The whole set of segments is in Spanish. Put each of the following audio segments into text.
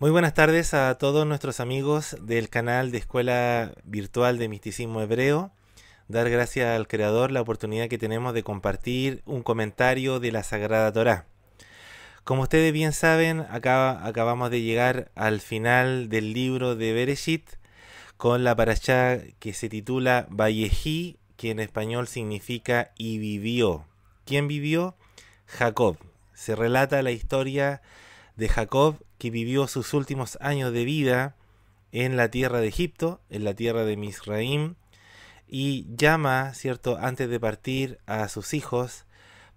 Muy buenas tardes a todos nuestros amigos del canal de Escuela Virtual de Misticismo Hebreo. Dar gracias al Creador la oportunidad que tenemos de compartir un comentario de la Sagrada Torá. Como ustedes bien saben, acabamos de llegar al final del libro de Bereshit con la parashá que se titula Vallejí, que en español significa y vivió. ¿Quién vivió? Jacob. Se relata la historia de de Jacob, que vivió sus últimos años de vida en la tierra de Egipto, en la tierra de Misraim, y llama, ¿cierto?, antes de partir a sus hijos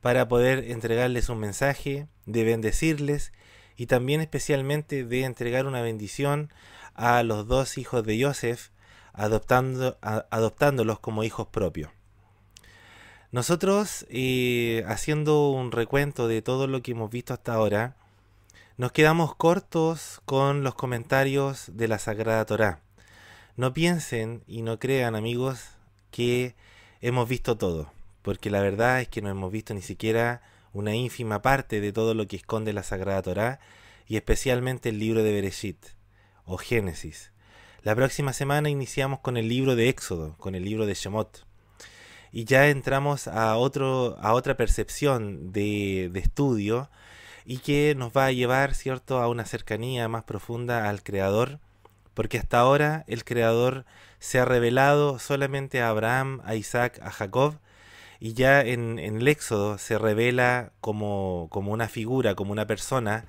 para poder entregarles un mensaje, de bendecirles y también especialmente de entregar una bendición a los dos hijos de Joseph, adoptando, adoptándolos como hijos propios. Nosotros, eh, haciendo un recuento de todo lo que hemos visto hasta ahora, nos quedamos cortos con los comentarios de la Sagrada Torá. No piensen y no crean, amigos, que hemos visto todo, porque la verdad es que no hemos visto ni siquiera una ínfima parte de todo lo que esconde la Sagrada Torá y especialmente el libro de Bereshit o Génesis. La próxima semana iniciamos con el libro de Éxodo, con el libro de Shemot. Y ya entramos a, otro, a otra percepción de, de estudio y que nos va a llevar, ¿cierto?, a una cercanía más profunda al Creador, porque hasta ahora el Creador se ha revelado solamente a Abraham, a Isaac, a Jacob, y ya en, el Éxodo se revela como, como una figura, como una persona,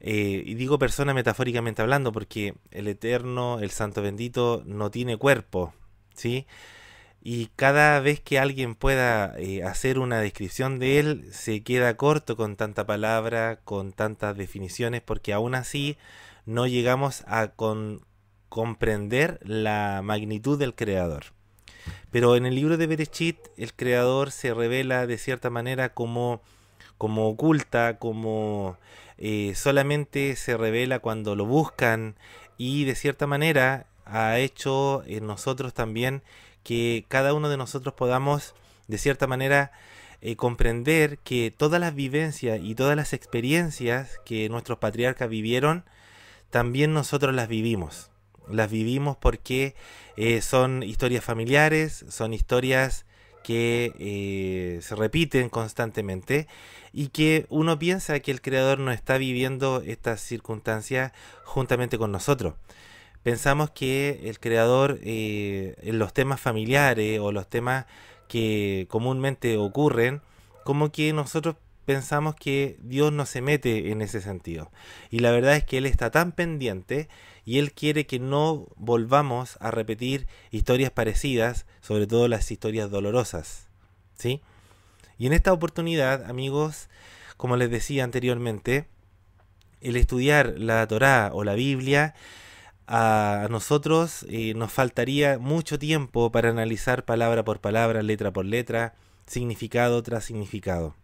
eh, y digo persona metafóricamente hablando, porque el Eterno, el Santo Bendito, no tiene cuerpo, ¿sí?, y cada vez que alguien pueda eh, hacer una descripción de él, se queda corto con tanta palabra, con tantas definiciones, porque aún así no llegamos a comprender la magnitud del creador. Pero en el libro de Berechit, el creador se revela de cierta manera como, como oculta, como eh, solamente se revela cuando lo buscan y de cierta manera ha hecho en nosotros también que cada uno de nosotros podamos, de cierta manera, eh, comprender que todas las vivencias y todas las experiencias que nuestros patriarcas vivieron, también nosotros las vivimos. Las vivimos porque eh, son historias familiares, son historias que eh, se repiten constantemente y que uno piensa que el creador no está viviendo estas circunstancias juntamente con nosotros pensamos que el creador eh, en los temas familiares o los temas que comúnmente ocurren, como que nosotros pensamos que Dios no se mete en ese sentido. Y la verdad es que Él está tan pendiente y Él quiere que no volvamos a repetir historias parecidas, sobre todo las historias dolorosas. ¿Sí? Y en esta oportunidad, amigos, como les decía anteriormente, el estudiar la Torá o la Biblia a nosotros nos faltaría mucho tiempo para analizar palabra por palabra, letra por letra, significado tras significado.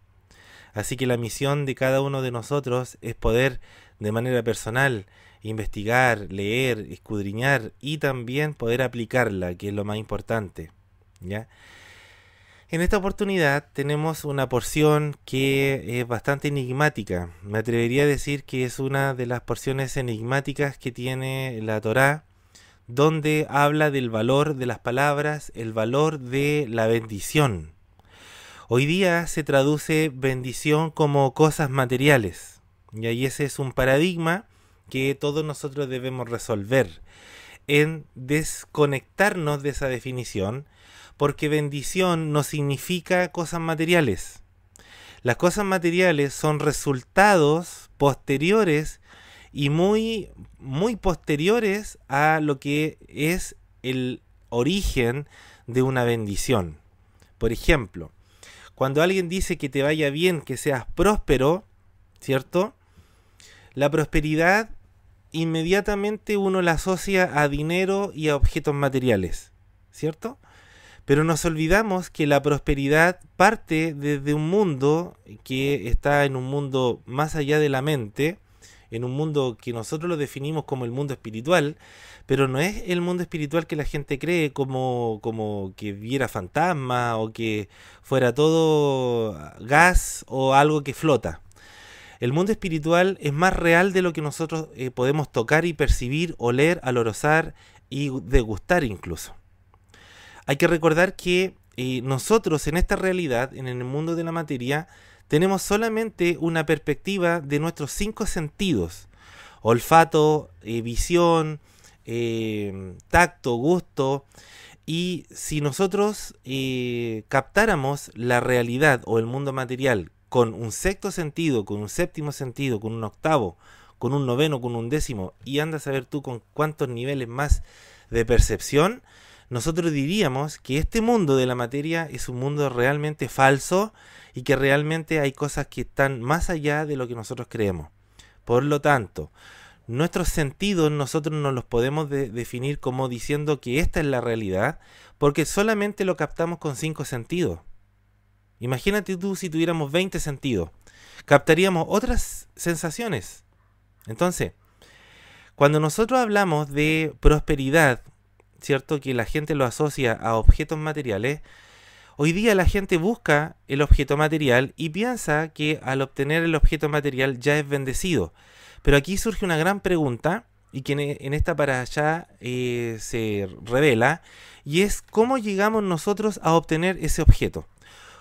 Así que la misión de cada uno de nosotros es poder de manera personal investigar, leer, escudriñar y también poder aplicarla, que es lo más importante. ¿ya? En esta oportunidad tenemos una porción que es bastante enigmática. Me atrevería a decir que es una de las porciones enigmáticas que tiene la Torá, donde habla del valor de las palabras, el valor de la bendición. Hoy día se traduce bendición como cosas materiales, y ahí ese es un paradigma que todos nosotros debemos resolver en desconectarnos de esa definición porque bendición no significa cosas materiales. Las cosas materiales son resultados posteriores y muy, muy posteriores a lo que es el origen de una bendición. Por ejemplo, cuando alguien dice que te vaya bien, que seas próspero, ¿cierto? La prosperidad inmediatamente uno la asocia a dinero y a objetos materiales, ¿cierto? Pero nos olvidamos que la prosperidad parte desde un mundo que está en un mundo más allá de la mente, en un mundo que nosotros lo definimos como el mundo espiritual, pero no es el mundo espiritual que la gente cree como, como que viera fantasmas o que fuera todo gas o algo que flota. El mundo espiritual es más real de lo que nosotros eh, podemos tocar y percibir, oler, alorozar y degustar incluso hay que recordar que eh, nosotros en esta realidad, en el mundo de la materia, tenemos solamente una perspectiva de nuestros cinco sentidos. Olfato, eh, visión, eh, tacto, gusto. Y si nosotros captáramos la realidad o el mundo material con un sexto sentido, con un séptimo sentido, con un octavo, con un noveno, con un décimo, y andas a ver tú con cuántos niveles más de percepción, nosotros diríamos que este mundo de la materia es un mundo realmente falso y que realmente hay cosas que están más allá de lo que nosotros creemos. Por lo tanto, nuestros sentidos nosotros no los podemos definir como diciendo que esta es la realidad, porque solamente lo captamos con cinco sentidos. Imagínate tú si tuviéramos 20 sentidos, captaríamos otras sensaciones. Entonces, cuando nosotros hablamos de prosperidad, ¿cierto? Que la gente lo asocia a objetos materiales. Hoy día la gente busca el objeto material y piensa que al obtener el objeto material ya es bendecido. Pero aquí surge una gran pregunta y que en esta para allá eh, se revela y es cómo llegamos nosotros a obtener ese objeto.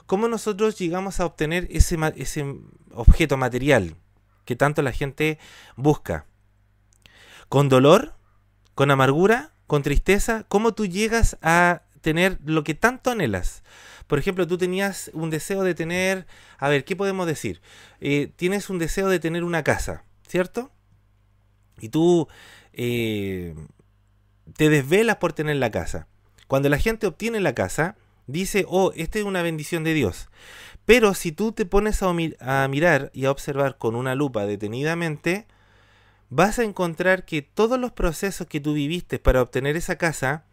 ¿Cómo nosotros llegamos a obtener ese, ese objeto material que tanto la gente busca? ¿Con dolor? ¿Con amargura? con tristeza cómo tú llegas a tener lo que tanto anhelas. Por ejemplo, tú tenías un deseo de tener, a ver, ¿qué podemos decir? Eh, tienes un deseo de tener una casa, ¿cierto? Y tú eh, te desvelas por tener la casa. Cuando la gente obtiene la casa, dice, oh, esta es una bendición de Dios. Pero si tú te pones a mirar y a observar con una lupa detenidamente, vas a encontrar que todos los procesos que tú viviste para obtener esa casa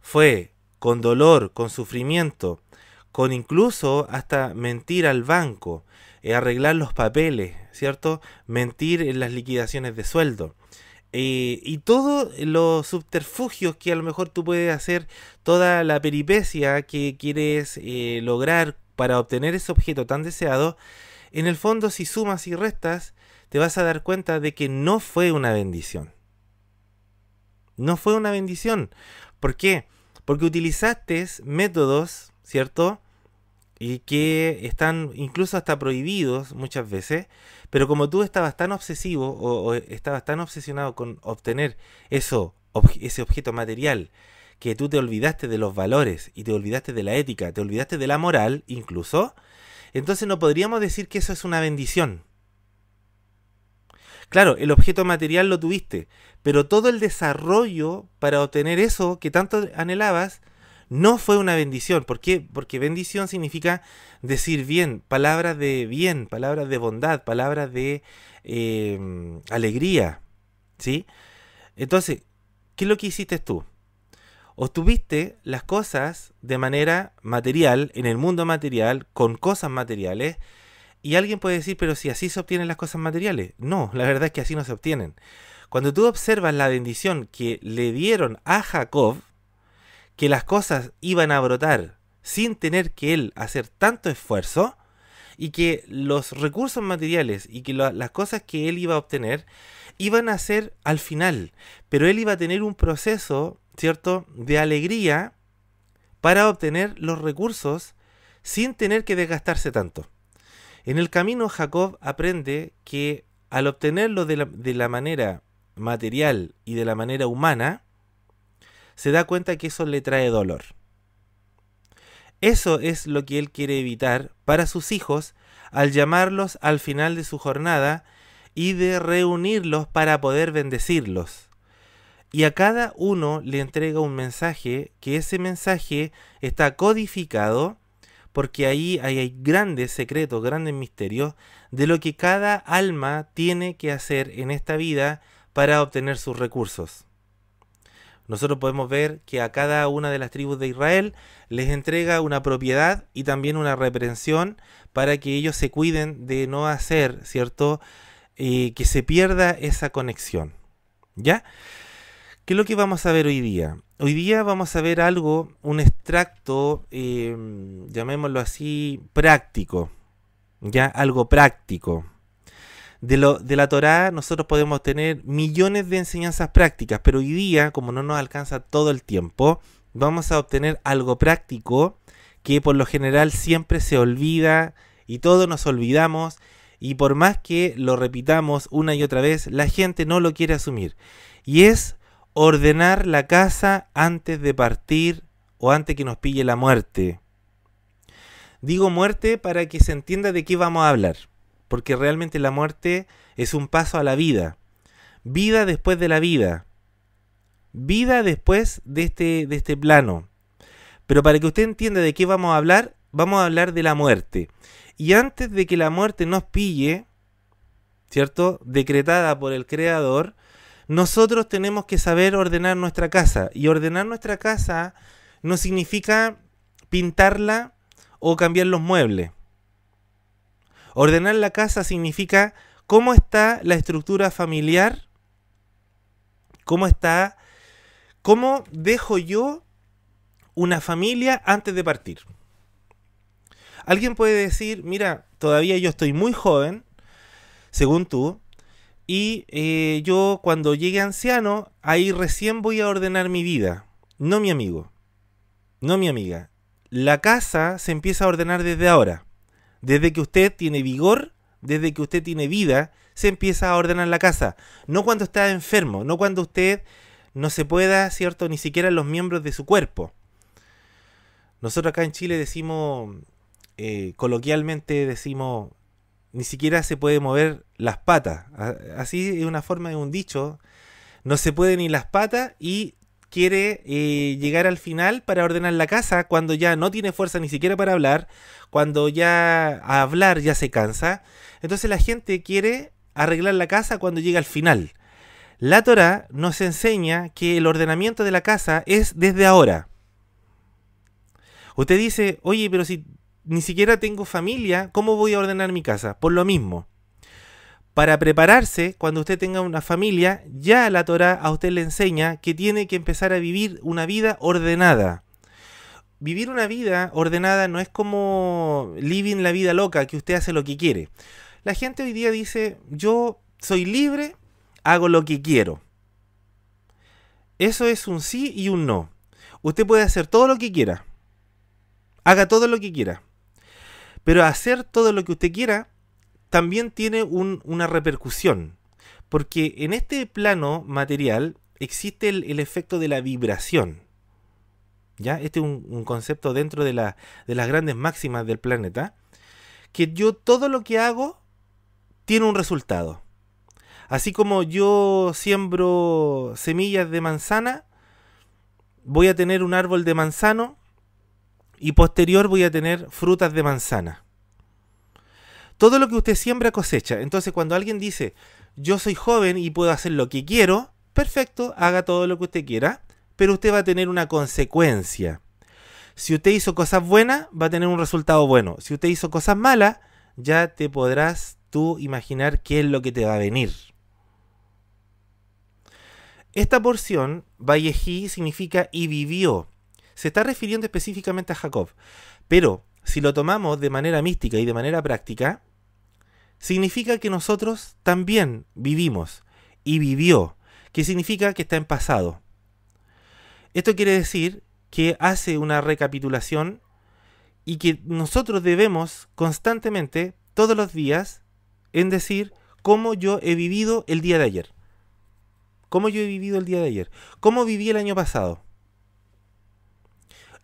fue con dolor, con sufrimiento, con incluso hasta mentir al banco, eh, arreglar los papeles, ¿cierto? Mentir en las liquidaciones de sueldo. Eh, y todos los subterfugios que a lo mejor tú puedes hacer, toda la peripecia que quieres eh, lograr para obtener ese objeto tan deseado, en el fondo si sumas y restas, te vas a dar cuenta de que no fue una bendición. No fue una bendición. ¿Por qué? Porque utilizaste métodos, ¿cierto? Y que están incluso hasta prohibidos muchas veces, pero como tú estabas tan obsesivo o, estabas tan obsesionado con obtener eso, ese objeto material, que tú te olvidaste de los valores y te olvidaste de la ética, te olvidaste de la moral incluso, entonces no podríamos decir que eso es una bendición. Claro, el objeto material lo tuviste, pero todo el desarrollo para obtener eso que tanto anhelabas no fue una bendición. ¿Por qué? Porque bendición significa decir bien, palabras de bien, palabras de bondad, palabras de em, alegría. ¿Sí? Entonces, ¿qué es lo que hiciste tú? obtuviste las cosas de manera material, en el mundo material, con cosas materiales, y alguien puede decir, pero si así se obtienen las cosas materiales. No, la verdad es que así no se obtienen. Cuando tú observas la bendición que le dieron a Jacob, que las cosas iban a brotar sin tener que él hacer tanto esfuerzo, y que los recursos materiales y que las cosas que él iba a obtener iban a ser al final, pero él iba a tener un proceso, ¿cierto?, de alegría para obtener los recursos sin tener que desgastarse tanto. En el camino Jacob aprende que al obtenerlo de la, manera material y de la manera humana, se da cuenta que eso le trae dolor. Eso es lo que él quiere evitar para sus hijos al llamarlos al final de su jornada y de reunirlos para poder bendecirlos. Y a cada uno le entrega un mensaje que ese mensaje está codificado porque ahí, hay grandes secretos, grandes misterios de lo que cada alma tiene que hacer en esta vida para obtener sus recursos. Nosotros podemos ver que a cada una de las tribus de Israel les entrega una propiedad y también una reprensión para que ellos se cuiden de no hacer, ¿cierto? Eh, que se pierda esa conexión. ¿Ya? ¿Qué es lo que vamos a ver hoy día? Hoy día vamos a ver algo, un extracto, eh, llamémoslo así, práctico, ya algo práctico. De, lo, de la Torá nosotros podemos tener millones de enseñanzas prácticas, pero hoy día, como no nos alcanza todo el tiempo, vamos a obtener algo práctico que por lo general siempre se olvida y todos nos olvidamos y por más que lo repitamos una y otra vez, la gente no lo quiere asumir. Y es ordenar la casa antes de partir o antes que nos pille la muerte. Digo muerte para que se entienda de qué vamos a hablar, porque realmente la muerte es un paso a la vida. Vida después de la vida. Vida después de este, de este plano. Pero para que usted entienda de qué vamos a hablar, vamos a hablar de la muerte. Y antes de que la muerte nos pille, ¿cierto? Decretada por el Creador, nosotros tenemos que saber ordenar nuestra casa. Y ordenar nuestra casa no significa pintarla o cambiar los muebles. Ordenar la casa significa cómo está la estructura familiar, cómo está, cómo dejo yo una familia antes de partir. Alguien puede decir, mira, todavía yo estoy muy joven, según tú, y eh, yo cuando llegue anciano, ahí recién voy a ordenar mi vida. No mi amigo. No mi amiga. La casa se empieza a ordenar desde ahora. Desde que usted tiene vigor, desde que usted tiene vida, se empieza a ordenar la casa. No cuando está enfermo, no cuando usted no se pueda, ¿cierto? Ni siquiera los miembros de su cuerpo. Nosotros acá en Chile decimos, eh, coloquialmente decimos, ni siquiera se puede mover las patas. Así es una forma de un dicho. No se puede ni las patas y quiere eh, llegar al final para ordenar la casa cuando ya no tiene fuerza ni siquiera para hablar, cuando ya a hablar ya se cansa. Entonces la gente quiere arreglar la casa cuando llega al final. La Torah nos enseña que el ordenamiento de la casa es desde ahora. Usted dice, oye, pero si ni siquiera tengo familia, ¿cómo voy a ordenar mi casa? Por lo mismo. Para prepararse, cuando usted tenga una familia, ya la Torah a usted le enseña que tiene que empezar a vivir una vida ordenada. Vivir una vida ordenada no es como living la vida loca, que usted hace lo que quiere. La gente hoy día dice, yo soy libre, hago lo que quiero. Eso es un sí y un no. Usted puede hacer todo lo que quiera. Haga todo lo que quiera. Pero hacer todo lo que usted quiera también tiene una repercusión. Porque en este plano material existe el, efecto de la vibración. ¿Ya? Este es un, concepto dentro de, de las grandes máximas del planeta. Que yo todo lo que hago tiene un resultado. Así como yo siembro semillas de manzana, voy a tener un árbol de manzano y posterior voy a tener frutas de manzana. Todo lo que usted siembra cosecha. Entonces cuando alguien dice, yo soy joven y puedo hacer lo que quiero, perfecto, haga todo lo que usted quiera, pero usted va a tener una consecuencia. Si usted hizo cosas buenas, va a tener un resultado bueno. Si usted hizo cosas malas, ya te podrás tú imaginar qué es lo que te va a venir. Esta porción, Vallejí, significa y vivió se está refiriendo específicamente a Jacob. Pero si lo tomamos de manera mística y de manera práctica, significa que nosotros también vivimos y vivió, que significa que está en pasado. Esto quiere decir que hace una recapitulación y que nosotros debemos constantemente, todos los días, en decir cómo yo he vivido el día de ayer. ¿Cómo yo he vivido el día de ayer? ¿Cómo viví el año pasado?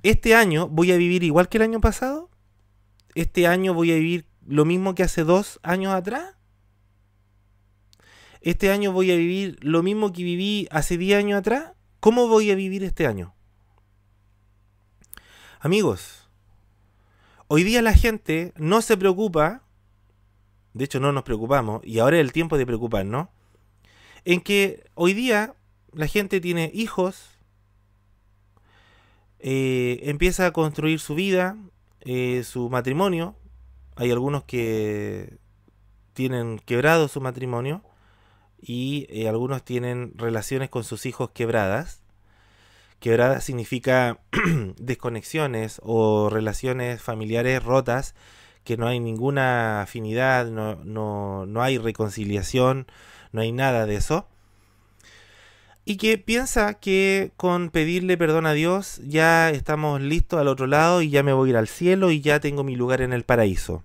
este año voy a vivir igual que el año pasado. Este año voy a vivir lo mismo que hace dos años atrás. Este año voy a vivir lo mismo que viví hace diez años atrás. ¿Cómo voy a vivir este año? Amigos, hoy día la gente no se preocupa, de hecho no nos preocupamos, y ahora es el tiempo de preocuparnos, en que hoy día la gente tiene hijos, eh, empieza a construir su vida, eh, su matrimonio. Hay algunos que tienen quebrado su matrimonio y eh, algunos tienen relaciones con sus hijos quebradas. Quebrada significa desconexiones o relaciones familiares rotas, que no hay ninguna afinidad, no hay reconciliación, no hay nada de eso y que piensa que con pedirle perdón a Dios ya estamos listos al otro lado y ya me voy a ir al cielo y ya tengo mi lugar en el paraíso.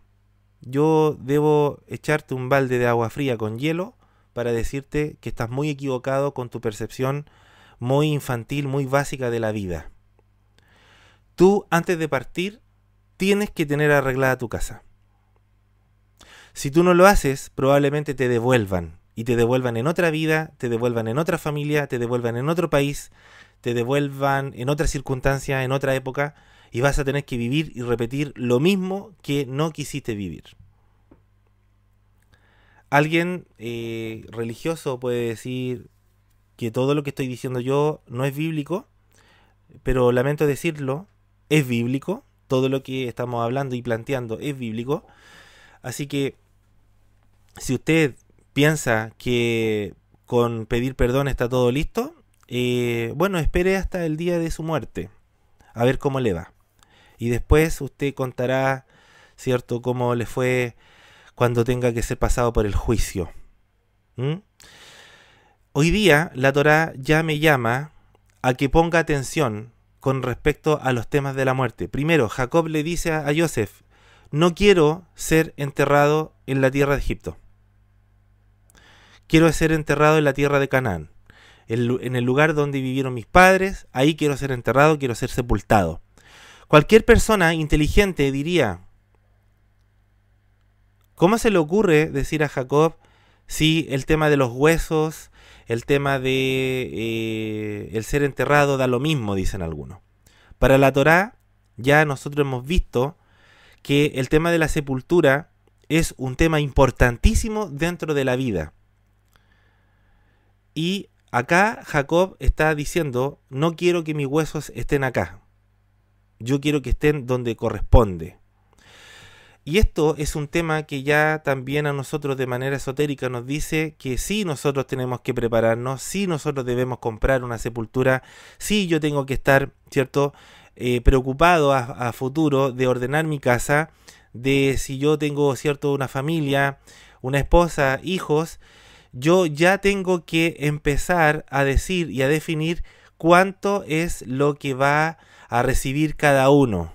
Yo debo echarte un balde de agua fría con hielo para decirte que estás muy equivocado con tu percepción muy infantil, muy básica de la vida. Tú antes de partir tienes que tener arreglada tu casa. Si tú no lo haces, probablemente te devuelvan y te devuelvan en otra vida, te devuelvan en otra familia, te devuelvan en otro país, te devuelvan en otra circunstancia, en otra época, y vas a tener que vivir y repetir lo mismo que no quisiste vivir. Alguien eh, religioso puede decir que todo lo que estoy diciendo yo no es bíblico, pero lamento decirlo, es bíblico, todo lo que estamos hablando y planteando es bíblico, así que si usted piensa que con pedir perdón está todo listo, eh, bueno, espere hasta el día de su muerte, a ver cómo le va. Y después usted contará, ¿cierto?, cómo le fue cuando tenga que ser pasado por el juicio. ¿Mm? Hoy día la Torá ya me llama a que ponga atención con respecto a los temas de la muerte. Primero, Jacob le dice a Joseph, no quiero ser enterrado en la tierra de Egipto quiero ser enterrado en la tierra de Canaán, en el lugar donde vivieron mis padres, ahí quiero ser enterrado, quiero ser sepultado. Cualquier persona inteligente diría, ¿cómo se le ocurre decir a Jacob si el tema de los huesos, el tema de eh, el ser enterrado da lo mismo, dicen algunos? Para la Torá, ya nosotros hemos visto que el tema de la sepultura es un tema importantísimo dentro de la vida. Y acá Jacob está diciendo, no quiero que mis huesos estén acá, yo quiero que estén donde corresponde. Y esto es un tema que ya también a nosotros de manera esotérica nos dice que sí nosotros tenemos que prepararnos, sí nosotros debemos comprar una sepultura, sí yo tengo que estar, ¿cierto? Eh, preocupado a, futuro de ordenar mi casa, de si yo tengo, ¿cierto? Una familia, una esposa, hijos, yo ya tengo que empezar a decir y a definir cuánto es lo que va a recibir cada uno.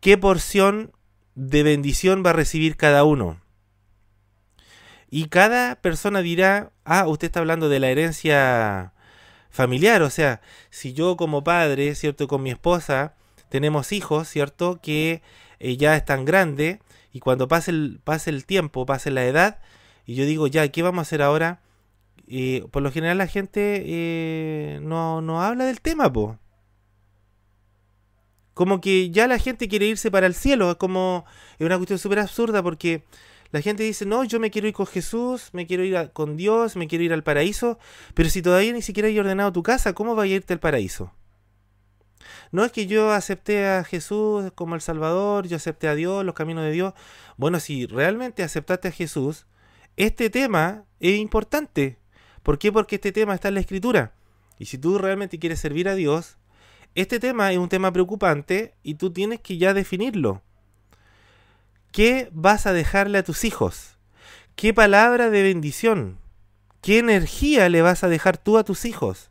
¿Qué porción de bendición va a recibir cada uno? Y cada persona dirá, ah, usted está hablando de la herencia familiar, o sea, si yo como padre, ¿cierto? Con mi esposa tenemos hijos, ¿cierto? Que eh, ya están grandes y cuando pase el tiempo, pase la edad, y yo digo, ya, ¿qué vamos a hacer ahora? y por lo general la gente eh, no, no, habla del tema, po. Como que ya la gente quiere irse para el cielo, es como es una cuestión súper absurda porque la gente dice, no, yo me quiero ir con Jesús, me quiero ir con Dios, me quiero ir al paraíso, pero si todavía ni siquiera hay ordenado tu casa, ¿cómo vas a irte al paraíso? No es que yo acepté a Jesús como el Salvador, yo acepté a Dios, los caminos de Dios. Bueno, si realmente aceptaste a Jesús, este tema es importante. ¿Por qué? Porque este tema está en la escritura. Y si tú realmente quieres servir a Dios, este tema es un tema preocupante y tú tienes que ya definirlo. ¿Qué vas a dejarle a tus hijos? ¿Qué palabra de bendición? ¿Qué energía le vas a dejar tú a tus hijos?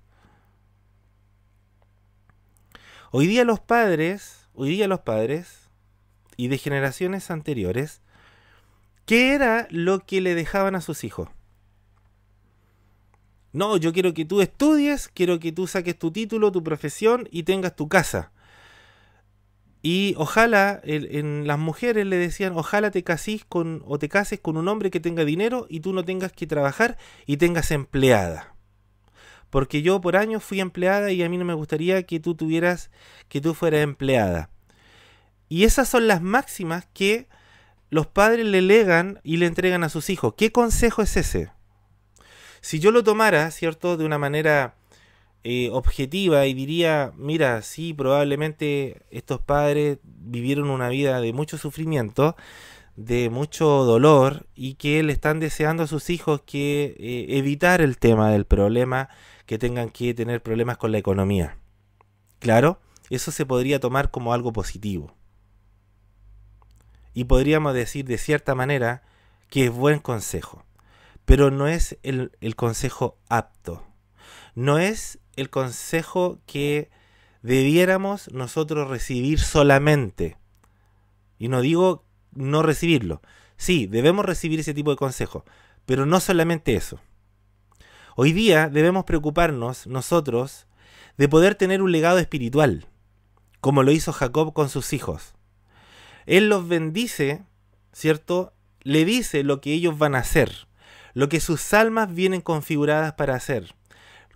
Hoy día los padres, hoy día los padres y de generaciones anteriores ¿Qué era lo que le dejaban a sus hijos? No, yo quiero que tú estudies, quiero que tú saques tu título, tu profesión y tengas tu casa. Y ojalá, en, las mujeres le decían, ojalá te casís con o te cases con un hombre que tenga dinero y tú no tengas que trabajar y tengas empleada. Porque yo por años fui empleada y a mí no me gustaría que tú tuvieras, que tú fueras empleada. Y esas son las máximas que los padres le legan y le entregan a sus hijos. ¿Qué consejo es ese? Si yo lo tomara, ¿cierto?, de una manera eh, objetiva y diría, mira, sí, probablemente estos padres vivieron una vida de mucho sufrimiento, de mucho dolor y que le están deseando a sus hijos que eh, evitar el tema del problema, que tengan que tener problemas con la economía. Claro, eso se podría tomar como algo positivo y podríamos decir de cierta manera que es buen consejo, pero no es el, consejo apto, no es el consejo que debiéramos nosotros recibir solamente. Y no digo no recibirlo. Sí, debemos recibir ese tipo de consejo. pero no solamente eso. Hoy día debemos preocuparnos nosotros de poder tener un legado espiritual, como lo hizo Jacob con sus hijos. Él los bendice, ¿cierto? Le dice lo que ellos van a hacer, lo que sus almas vienen configuradas para hacer.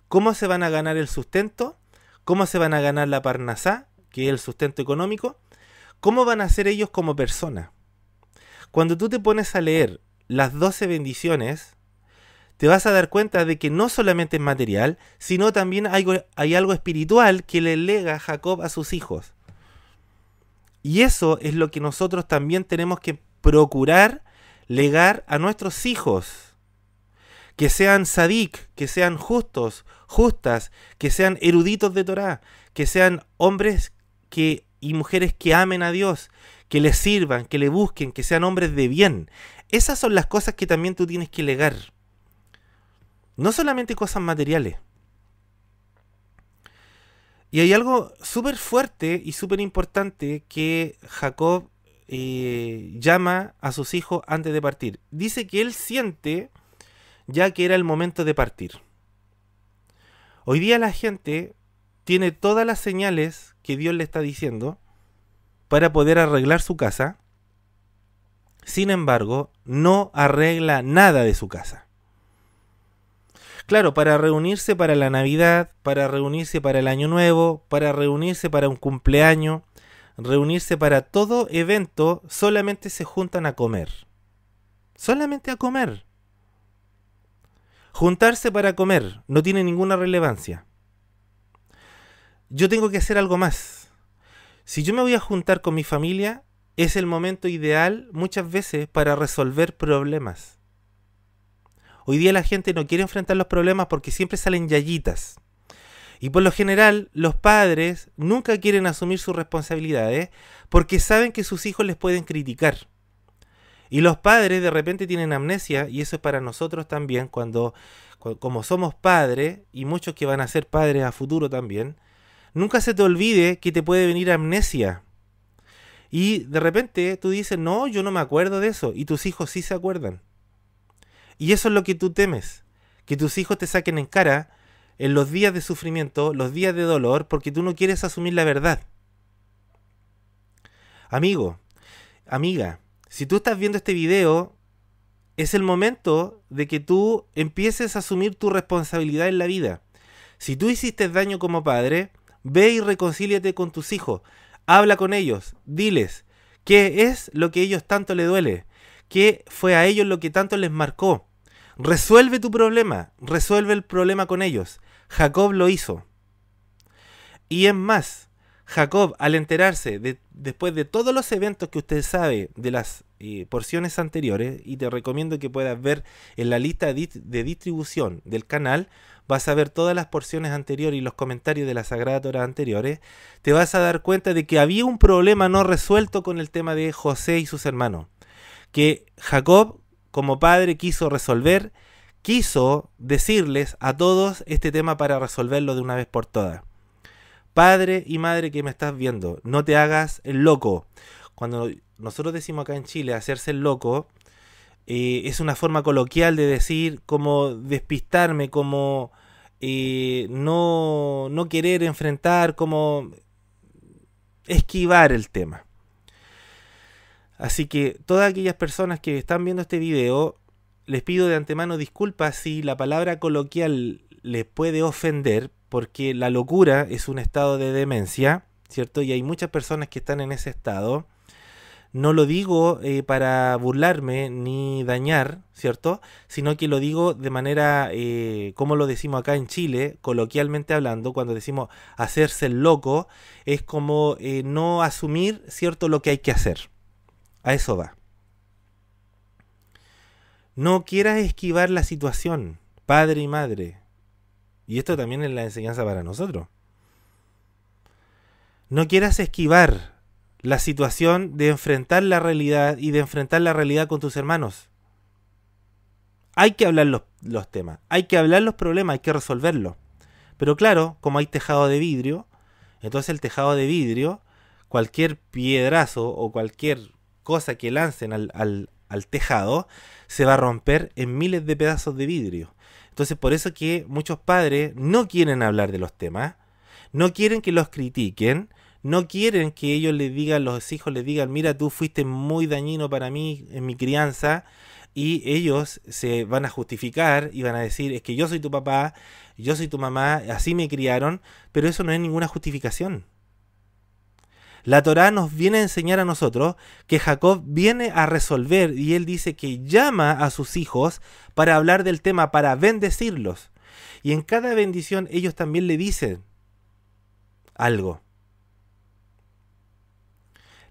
¿Cómo se van a ganar el sustento? ¿Cómo se van a ganar la parnasá, que es el sustento económico? ¿Cómo van a ser ellos como personas? Cuando tú te pones a leer las doce bendiciones, te vas a dar cuenta de que no solamente es material, sino también hay, hay algo espiritual que le lega Jacob a sus hijos. Y eso es lo que nosotros también tenemos que procurar legar a nuestros hijos. Que sean sadik, que sean justos, justas, que sean eruditos de Torah, que sean hombres que, y mujeres que amen a Dios, que le sirvan, que le busquen, que sean hombres de bien. Esas son las cosas que también tú tienes que legar. No solamente cosas materiales. Y hay algo súper fuerte y súper importante que Jacob eh, llama a sus hijos antes de partir. Dice que él siente ya que era el momento de partir. Hoy día la gente tiene todas las señales que Dios le está diciendo para poder arreglar su casa. Sin embargo, no arregla nada de su casa. Claro, para reunirse para la Navidad, para reunirse para el Año Nuevo, para reunirse para un cumpleaños, reunirse para todo evento, solamente se juntan a comer. Solamente a comer. Juntarse para comer no tiene ninguna relevancia. Yo tengo que hacer algo más. Si yo me voy a juntar con mi familia, es el momento ideal muchas veces para resolver problemas. Hoy día la gente no quiere enfrentar los problemas porque siempre salen yayitas. Y por lo general, los padres nunca quieren asumir sus responsabilidades porque saben que sus hijos les pueden criticar. Y los padres de repente tienen amnesia, y eso es para nosotros también, cuando, como somos padres, y muchos que van a ser padres a futuro también, nunca se te olvide que te puede venir amnesia. Y de repente tú dices, no, yo no me acuerdo de eso, y tus hijos sí se acuerdan. Y eso es lo que tú temes, que tus hijos te saquen en cara en los días de sufrimiento, los días de dolor, porque tú no quieres asumir la verdad. Amigo, amiga, si tú estás viendo este video, es el momento de que tú empieces a asumir tu responsabilidad en la vida. Si tú hiciste daño como padre, ve y reconcíliate con tus hijos. Habla con ellos, diles qué es lo que a ellos tanto le duele, qué fue a ellos lo que tanto les marcó. Resuelve tu problema, resuelve el problema con ellos. Jacob lo hizo. Y es más, Jacob, al enterarse después de todos los eventos que usted sabe de las eh, porciones anteriores, y te recomiendo que puedas ver en la lista de, distribución del canal, vas a ver todas las porciones anteriores y los comentarios de las sagradas horas anteriores, te vas a dar cuenta de que había un problema no resuelto con el tema de José y sus hermanos. Que Jacob como padre quiso resolver, quiso decirles a todos este tema para resolverlo de una vez por todas. Padre y madre que me estás viendo, no te hagas el loco. Cuando nosotros decimos acá en Chile hacerse el loco, eh, es una forma coloquial de decir como despistarme, como eh, no, no querer enfrentar, como esquivar el tema. Así que todas aquellas personas que están viendo este video, les pido de antemano disculpas si la palabra coloquial les puede ofender, porque la locura es un estado de demencia, ¿cierto? Y hay muchas personas que están en ese estado. No lo digo eh, para burlarme ni dañar, ¿cierto? Sino que lo digo de manera, eh, como lo decimos acá en Chile, coloquialmente hablando, cuando decimos hacerse el loco, es como eh, no asumir, ¿cierto?, lo que hay que hacer. A eso va. No quieras esquivar la situación, padre y madre. Y esto también es la enseñanza para nosotros. No quieras esquivar la situación de enfrentar la realidad y de enfrentar la realidad con tus hermanos. Hay que hablar los, temas, hay que hablar los problemas, hay que resolverlos. Pero claro, como hay tejado de vidrio, entonces el tejado de vidrio, cualquier piedrazo o cualquier cosa que lancen al, al, tejado se va a romper en miles de pedazos de vidrio. Entonces por eso que muchos padres no quieren hablar de los temas, no quieren que los critiquen, no quieren que ellos les digan, los hijos les digan, mira, tú fuiste muy dañino para mí en mi crianza, y ellos se van a justificar y van a decir, es que yo soy tu papá, yo soy tu mamá, así me criaron, pero eso no es ninguna justificación. La Torá nos viene a enseñar a nosotros que Jacob viene a resolver y él dice que llama a sus hijos para hablar del tema, para bendecirlos. Y en cada bendición ellos también le dicen algo.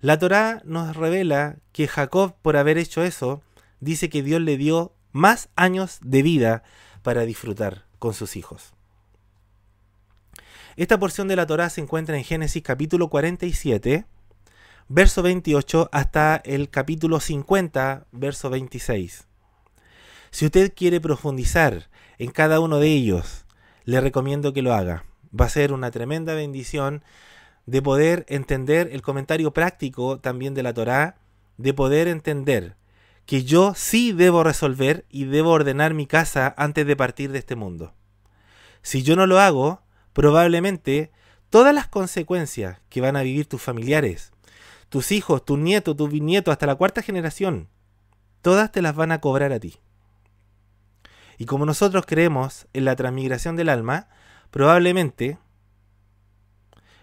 La Torá nos revela que Jacob, por haber hecho eso, dice que Dios le dio más años de vida para disfrutar con sus hijos. Esta porción de la Torá se encuentra en Génesis capítulo 47, verso 28 hasta el capítulo 50, verso 26. Si usted quiere profundizar en cada uno de ellos, le recomiendo que lo haga. Va a ser una tremenda bendición de poder entender el comentario práctico también de la Torá, de poder entender que yo sí debo resolver y debo ordenar mi casa antes de partir de este mundo. Si yo no lo hago, probablemente todas las consecuencias que van a vivir tus familiares, tus hijos, tus nietos, tus bisnietos, hasta la cuarta generación, todas te las van a cobrar a ti. Y como nosotros creemos en la transmigración del alma, probablemente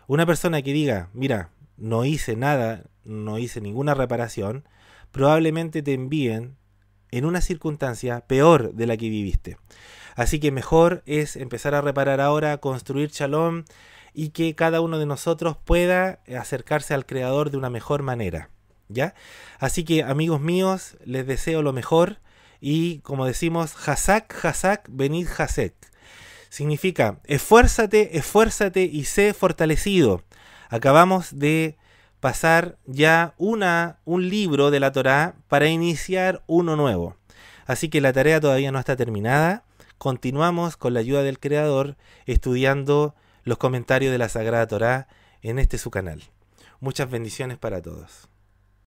una persona que diga, mira, no hice nada, no hice ninguna reparación, probablemente te envíen en una circunstancia peor de la que viviste. Así que mejor es empezar a reparar ahora, construir shalom y que cada uno de nosotros pueda acercarse al Creador de una mejor manera. ¿Ya? Así que amigos míos, les deseo lo mejor y como decimos, Hazak, Hazak, venid hasek. Significa, esfuérzate, esfuérzate y sé fortalecido. Acabamos de pasar ya una, un libro de la Torá para iniciar uno nuevo. Así que la tarea todavía no está terminada continuamos con la ayuda del Creador estudiando los comentarios de la Sagrada Torá en este su canal. Muchas bendiciones para todos.